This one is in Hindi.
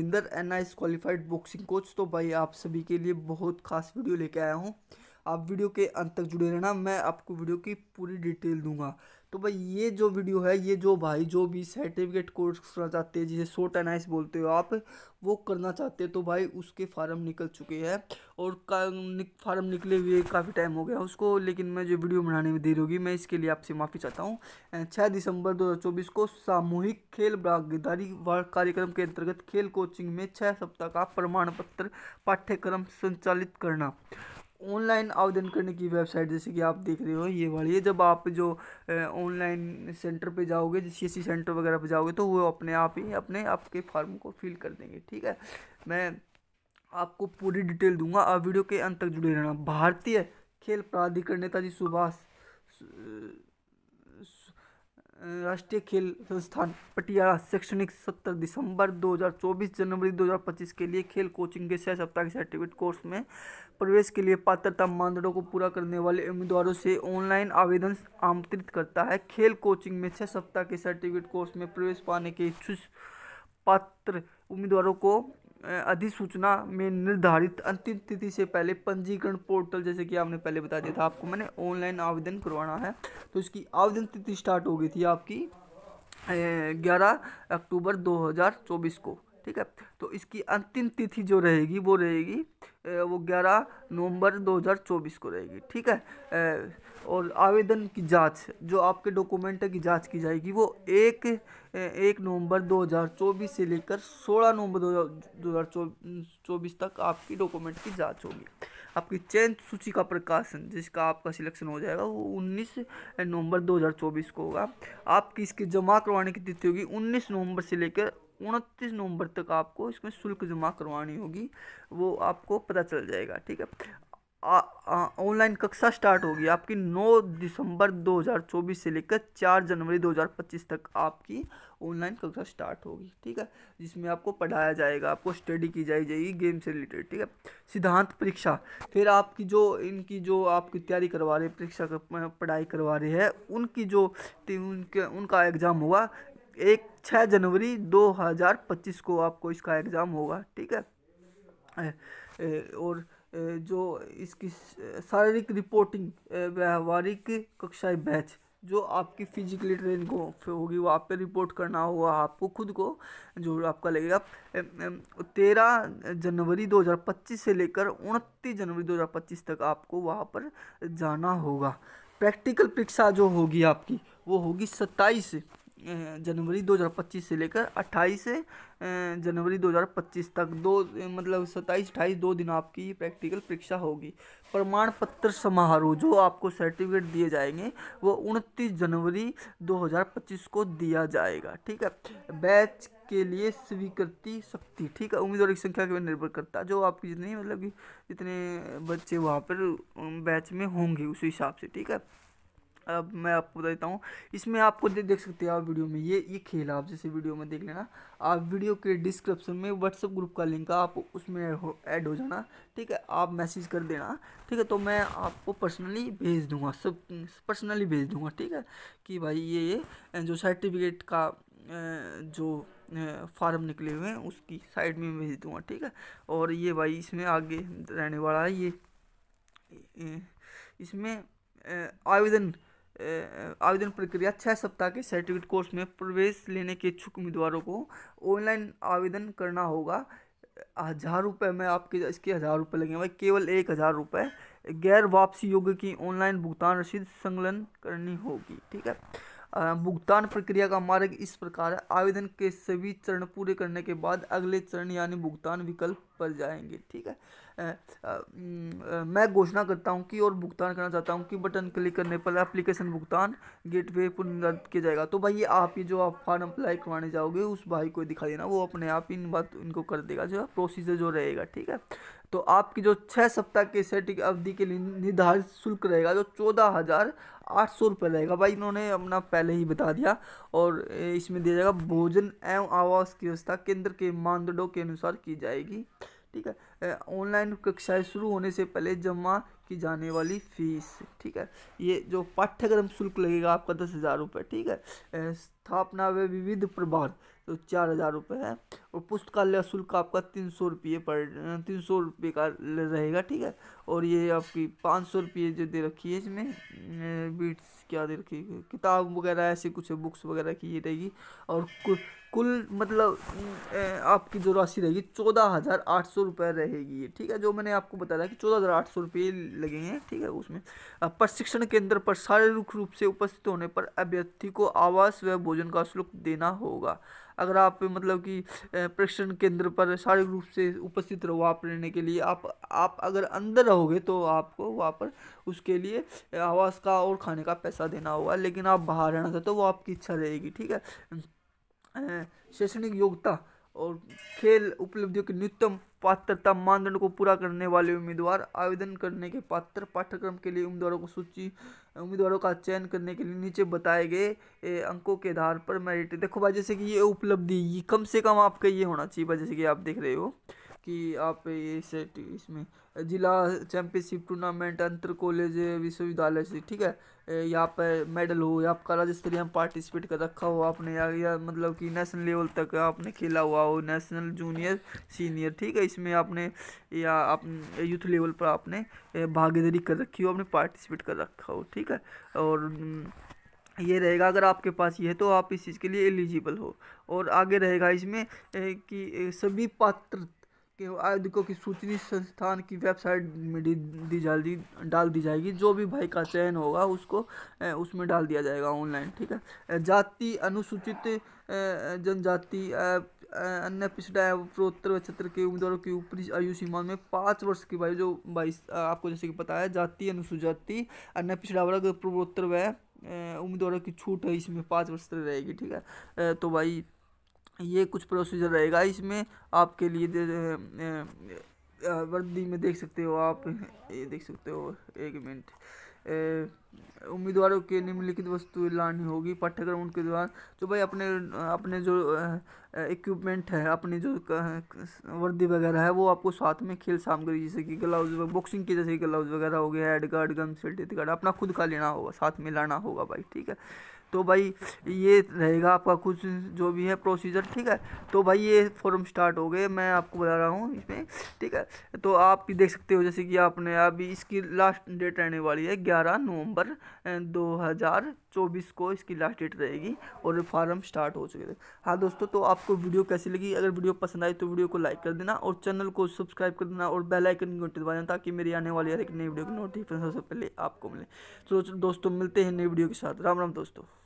Joginder N is qualified boxing coach तो भाई आप सभी के लिए बहुत खास वीडियो लेके आया हूँ आप वीडियो के अंत तक जुड़े रहना मैं आपको वीडियो की पूरी डिटेल दूंगा तो भाई ये जो वीडियो है ये जो भाई जो भी सर्टिफिकेट कोर्स करना चाहते हैं जिसे शोट एनाइस बोलते हो आप वो करना चाहते हैं तो भाई उसके फार्म निकल चुके हैं और निक, फार्म निकले हुए काफ़ी टाइम हो गया उसको लेकिन मैं जो वीडियो बनाने में देर होगी मैं इसके लिए आपसे माफ़ी चाहता हूँ छः दिसंबर दो को सामूहिक खेल भागीदारी कार्यक्रम के अंतर्गत खेल कोचिंग में छः सप्ताह का प्रमाण पत्र पाठ्यक्रम संचालित करना ऑनलाइन आवेदन करने की वेबसाइट जैसे कि आप देख रहे हो ये वाली है जब आप जो ऑनलाइन सेंटर पे जाओगे सी सेंटर वगैरह पे जाओगे तो वो अपने आप ही अपने आपके फॉर्म को फिल कर देंगे ठीक है मैं आपको पूरी डिटेल दूंगा आप वीडियो के अंत तक जुड़े रहना भारतीय खेल प्राधिकरण नेताजी सुभाष राष्ट्रीय खेल संस्थान पटियाला शैक्षणिक सत्र दिसंबर 2024 जनवरी 2025 के लिए खेल कोचिंग के छः सप्ताह के सर्टिफिकेट कोर्स में प्रवेश के लिए पात्रता मानदंडों को पूरा करने वाले उम्मीदवारों से ऑनलाइन आवेदन आमंत्रित करता है खेल कोचिंग में छः सप्ताह के सर्टिफिकेट कोर्स में प्रवेश पाने के इच्छुक पात्र उम्मीदवारों को अधिसूचना में निर्धारित अंतिम तिथि से पहले पंजीकरण पोर्टल जैसे कि आपने पहले बता दिया था आपको मैंने ऑनलाइन आवेदन करवाना है तो इसकी आवेदन तिथि स्टार्ट हो गई थी आपकी ग्यारह अक्टूबर 2024 को ठीक है तो इसकी अंतिम तिथि जो रहेगी वो रहेगी वो 11 नवंबर 2024 को रहेगी ठीक है और आवेदन की जांच जो आपके डॉक्यूमेंट की जांच की जाएगी वो एक एक नवंबर 2024 से लेकर 16 नवंबर 2024 तक आपकी डॉक्यूमेंट की जांच होगी आपकी चयन सूची का प्रकाशन जिसका आपका सिलेक्शन हो जाएगा वो 19 नवंबर 2024 को होगा आपकी इसकी जमा करवाने की तिथि होगी 19 नवंबर से लेकर उनतीस नवंबर तक आपको इसमें शुल्क जमा करवानी होगी वो आपको पता चल जाएगा ठीक है ऑनलाइन कक्षा स्टार्ट होगी आपकी 9 दिसंबर 2024 से लेकर 4 जनवरी 2025 तक आपकी ऑनलाइन कक्षा स्टार्ट होगी ठीक है जिसमें आपको पढ़ाया जाएगा आपको स्टडी की जाई जाएगी गेम से रिलेटेड ठीक है सिद्धांत परीक्षा फिर आपकी जो इनकी जो आपकी तैयारी करवा रहे परीक्षा पढ़ाई करवा रहे हैं उनकी जो उनके उनका एग्ज़ाम हुआ एक छः जनवरी 2025 को आपको इसका एग्ज़ाम होगा ठीक है और जो इसकी शारीरिक रिपोर्टिंग व्यवहारिक कक्षाएं बैच जो आपकी फिजिकली ट्रेन को होगी वहाँ पे रिपोर्ट करना होगा आपको खुद को जो आपका लगेगा तेरह जनवरी 2025 से लेकर उनतीस जनवरी 2025 तक आपको वहाँ पर जाना होगा प्रैक्टिकल परीक्षा जो होगी आपकी वो होगी सत्ताईस जनवरी 2025 से लेकर 28 जनवरी 2025 तक दो मतलब 27 अट्ठाईस दो दिन आपकी ये प्रैक्टिकल परीक्षा होगी प्रमाण पत्र समारोह जो आपको सर्टिफिकेट दिए जाएंगे वो उनतीस जनवरी 2025 को दिया जाएगा ठीक है बैच के लिए स्वीकृति शक्ति ठीक है उम्मीदवार की संख्या के पर निर्भर करता है जो आपकी जितनी मतलब कि जितने बच्चे वहाँ पर बैच में होंगे उस हिसाब से ठीक है अब मैं आपको बता देता हूँ इसमें आप खुद देख सकते हो आप वीडियो में ये ये खेल आप जैसे वीडियो में देख लेना आप वीडियो के डिस्क्रिप्शन में व्हाट्सअप ग्रुप का लिंक आप उसमें ऐड हो जाना ठीक है आप मैसेज कर देना ठीक है तो मैं आपको पर्सनली भेज दूँगा सब पर्सनली भेज दूँगा ठीक है कि भाई ये ये जो सर्टिफिकेट का जो फार्म निकले हुए हैं उसकी साइड में भेज दूँगा ठीक है और ये भाई इसमें आगे रहने वाला है ये इसमें आवेदन आवेदन प्रक्रिया छः सप्ताह के सर्टिफिकेट कोर्स में प्रवेश लेने के इच्छुक उम्मीदवारों को ऑनलाइन आवेदन करना होगा हज़ार रुपये में आपके इसके हज़ार रुपये लगेंगे भाई केवल एक हज़ार रुपये गैर वापसी योग्य की ऑनलाइन भुगतान रसीद संकलन करनी होगी ठीक है भुगतान प्रक्रिया का मार्ग इस प्रकार है आवेदन के सभी चरण पूरे करने के बाद अगले चरण यानी भुगतान विकल्प पर जाएंगे ठीक है आ, आ, आ, मैं घोषणा करता हूँ कि और भुगतान करना चाहता हूँ कि बटन क्लिक करने पर एप्लीकेशन भुगतान गेटवे निर्धारित किया जाएगा तो भाई ये आप ही जो आप फॉर्म अप्लाई करवाने जाओगे उस भाई को दिखा देना वो अपने आप इन बात इनको कर देगा जो प्रोसीजर जो रहेगा ठीक है तो आपकी जो छः सप्ताह के सेटिंग अवधि के लिए निर्धारित शुल्क रहेगा जो चौदह हज़ार आठ सौ रुपये रहेगा भाई इन्होंने अपना पहले ही बता दिया और इसमें दिया जाएगा भोजन एवं आवास की व्यवस्था केंद्र के मानदंडों के अनुसार की जाएगी ठीक है ऑनलाइन कक्षाएं शुरू होने से पहले जमा की जाने वाली फीस ठीक है ये जो पाठ्यक्रम शुल्क लगेगा आपका दस हज़ार रुपये ठीक है स्थापना व विविध प्रभार तो चार हज़ार रुपये है और पुस्तकालय शुल्क आपका तीन सौ रुपये पर तीन सौ रुपये का रहेगा ठीक है और ये आपकी पाँच सौ रुपये जो दे रखी है इसमें बीट्स क्या दे रखी है किताब वगैरह ऐसी कुछ बुक्स वगैरह की ये रहेगी और कुल, कुल मतलब आपकी जो राशि रहेगी चौदह हज़ार आठ सौ रुपये रहेगी ठीक है जो मैंने आपको बताया कि चौदह हज़ार आठ सौ रुपये लगेंगे ठीक है उसमें प्रशिक्षण केंद्र पर शारीरिक रूप से उपस्थित होने पर अभ्यर्थी को आवास व भोजन का शुल्क देना होगा अगर आप मतलब कि प्रशिक्षण केंद्र पर शारीरिक रूप से उपस्थित रहो आप रहने के लिए आप आप अगर अंदर रहो जाओगे तो आपको वहाँ पर उसके लिए आवास का और खाने का पैसा देना होगा लेकिन आप बाहर रहना चाहते हो वो तो आपकी इच्छा रहेगी ठीक है शैक्षणिक योग्यता और खेल उपलब्धियों की न्यूनतम पात्रता मानदंड को पूरा करने वाले उम्मीदवार आवेदन करने के पात्र पाठ्यक्रम के लिए उम्मीदवारों को सूची उम्मीदवारों का चयन करने के लिए नीचे बताए गए अंकों के आधार पर मेरिट देखो भाई जैसे कि ये उपलब्धि ये कम से कम आपका ये होना चाहिए भाई जैसे कि आप देख रहे हो कि आप ये सेट इसमें जिला चैम्पियनशिप टूर्नामेंट अंतर कॉलेज विश्वविद्यालय से ठीक है यहाँ पर मेडल हो या आपका राज्य स्तरीय में पार्टिसिपेट कर रखा हो आपने या, या मतलब कि नेशनल लेवल तक आपने खेला हुआ हो नेशनल जूनियर सीनियर ठीक है इसमें आपने या आप यूथ लेवल पर आपने भागीदारी कर रखी हो आपने पार्टिसिपेट कर रखा हो ठीक है और हम्म, ये रहेगा अगर आपके पास ये है तो आप इस चीज़ के लिए एलिजिबल हो और आगे रहेगा इसमें कि सभी पात्र के आयोजकों की सूचनी संस्थान की वेबसाइट में दी जल्दी डाल दी जाएगी जो भी भाई का चयन होगा उसको उसमें डाल दिया जाएगा ऑनलाइन ठीक है जाति अनुसूचित जनजाति अन्य पिछड़ा एवं पूर्वोत्तर क्षेत्र के उम्मीदवारों की ऊपरी आयु सीमा में पाँच वर्ष की भाई जो बाईस आपको जैसे कि पता है जाति अनुसूचाति अन्य पिछड़ा वर्ग पूर्वोत्तर व उम्मीदवारों की छूट है इसमें पाँच वर्ष तक रहेगी ठीक है तो भाई ये कुछ प्रोसीजर रहेगा इसमें आपके लिए वर्दी में देख सकते हो आप ये देख सकते हो एक मिनट उम्मीदवारों के निम्नलिखित वस्तु लानी होगी पाठ्यक्रम उनके द्वारा जो तो भाई अपने अपने जो इक्विपमेंट है अपनी जो वर्दी वगैरह है वो आपको साथ में खेल सामग्री जैसे कि ग्लाउज बॉक्सिंग की जैसे ग्लाउज वगैरह हो गया हेड गार्ड गन सेल्टी गार्ड अपना खुद का लेना होगा साथ में लाना होगा भाई ठीक है तो भाई ये रहेगा आपका कुछ जो भी है प्रोसीजर ठीक है तो भाई ये फॉर्म स्टार्ट हो गए मैं आपको बता रहा हूँ इसमें ठीक है तो आप भी देख सकते हो जैसे कि आपने अभी इसकी लास्ट डेट रहने वाली है ग्यारह नवंबर 2024 को इसकी लास्ट डेट रहेगी और फार्म स्टार्ट हो चुके थे हाँ दोस्तों तो आपको वीडियो कैसी लगी अगर वीडियो पसंद आई तो वीडियो को लाइक कर देना और चैनल को सब्सक्राइब कर देना और बेल आइकन की दबा देना ताकि मेरी आने वाली हर एक नई वीडियो की नोटिफिकेशन सबसे पहले आपको मिले तो दोस्तों मिलते हैं नई वीडियो के साथ राम राम दोस्तों